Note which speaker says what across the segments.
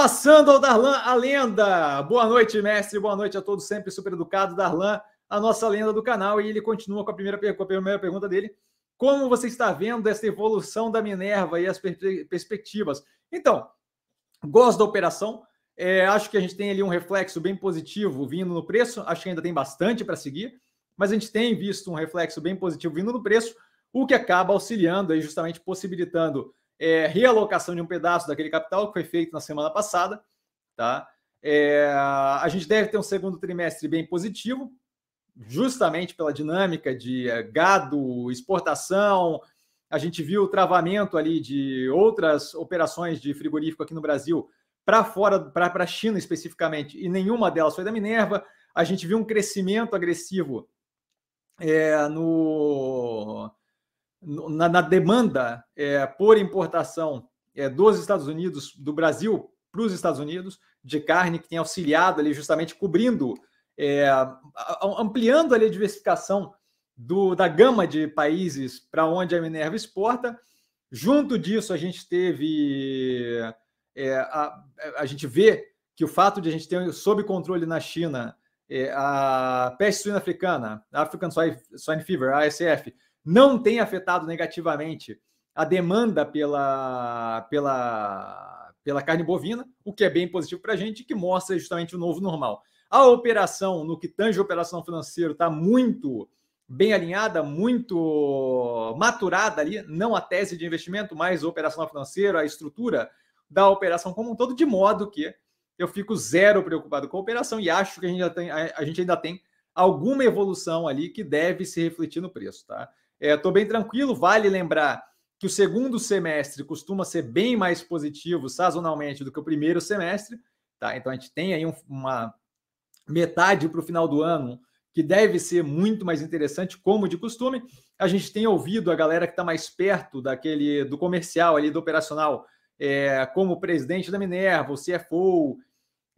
Speaker 1: Passando ao Darlan, a lenda. Boa noite, mestre. Boa noite a todos, sempre super educado. Darlan, a nossa lenda do canal. E ele continua com a primeira, com a primeira pergunta dele. Como você está vendo essa evolução da Minerva e as per perspectivas? Então, gosto da operação. É, acho que a gente tem ali um reflexo bem positivo vindo no preço. Acho que ainda tem bastante para seguir, mas a gente tem visto um reflexo bem positivo vindo no preço, o que acaba auxiliando e justamente possibilitando é, realocação de um pedaço daquele capital que foi feito na semana passada. Tá? É, a gente deve ter um segundo trimestre bem positivo, justamente pela dinâmica de é, gado, exportação. A gente viu o travamento ali de outras operações de frigorífico aqui no Brasil para fora, para a China especificamente, e nenhuma delas foi da Minerva. A gente viu um crescimento agressivo é, no, na, na demanda é, por importação é, dos Estados Unidos, do Brasil para os Estados Unidos, de carne, que tem auxiliado ali justamente cobrindo, é, ampliando ali a diversificação do, da gama de países para onde a Minerva exporta. Junto disso, a gente teve. É, a, a gente vê que o fato de a gente ter sob controle na China é, a peste suína africana, African Swine Fever, ASF, não tem afetado negativamente a demanda pela, pela, pela carne bovina, o que é bem positivo para a gente, que mostra justamente o novo normal. A operação, no que tange a operação financeira, está muito bem alinhada, muito maturada ali, não a tese de investimento, mas a operação financeira, a estrutura da operação como um todo, de modo que eu fico zero preocupado com a operação e acho que a gente, tem, a gente ainda tem alguma evolução ali que deve se refletir no preço, tá? Estou é, bem tranquilo, vale lembrar que o segundo semestre costuma ser bem mais positivo sazonalmente do que o primeiro semestre, tá? Então a gente tem aí um, uma metade para o final do ano que deve ser muito mais interessante, como de costume. A gente tem ouvido a galera que está mais perto daquele do comercial ali do operacional, é, como o presidente da Minerva, o CFO,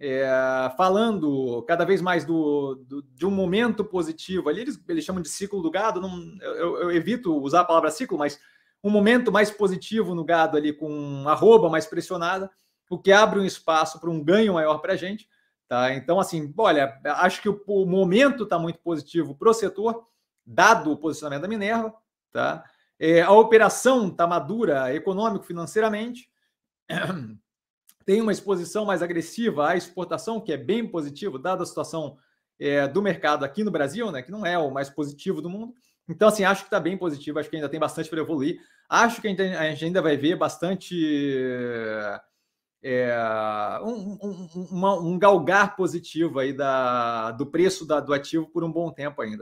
Speaker 1: é, falando cada vez mais do, do, de um momento positivo. Ali eles, eles chamam de ciclo do gado, não, eu, eu, evito usar a palavra ciclo, mas um momento mais positivo no gado ali, com um arroba mais pressionada, o que abre um espaço para um ganho maior para a gente. Tá? Então, assim, olha, acho que o, o momento está muito positivo para o setor, dado o posicionamento da Minerva. Tá? É, a operação está madura econômico, financeiramente. tem uma exposição mais agressiva à exportação, que é bem positivo, dada a situação é, do mercado aqui no Brasil, né, que não é o mais positivo do mundo. Então, assim, acho que está bem positivo, acho que ainda tem bastante para evoluir. Acho que a gente ainda vai ver bastante. É, um, um, um, um, galgar positivo aí da, do preço da, do ativo por um bom tempo ainda.